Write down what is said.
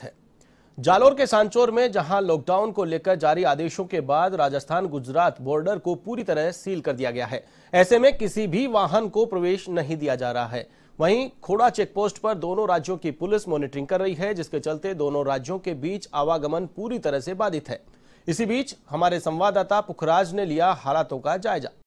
है जालोर के सांचोर में जहां लॉकडाउन को लेकर जारी आदेशों के बाद राजस्थान गुजरात बॉर्डर को पूरी तरह सील कर दिया गया है ऐसे में किसी भी वाहन को प्रवेश नहीं दिया जा रहा है वहीं खोड़ा चेक पोस्ट पर दोनों राज्यों की पुलिस मॉनिटरिंग कर रही है जिसके चलते दोनों राज्यों के बीच आवागमन पूरी तरह से बाधित है इसी बीच हमारे संवाददाता पुखराज ने लिया हालातों का जायजा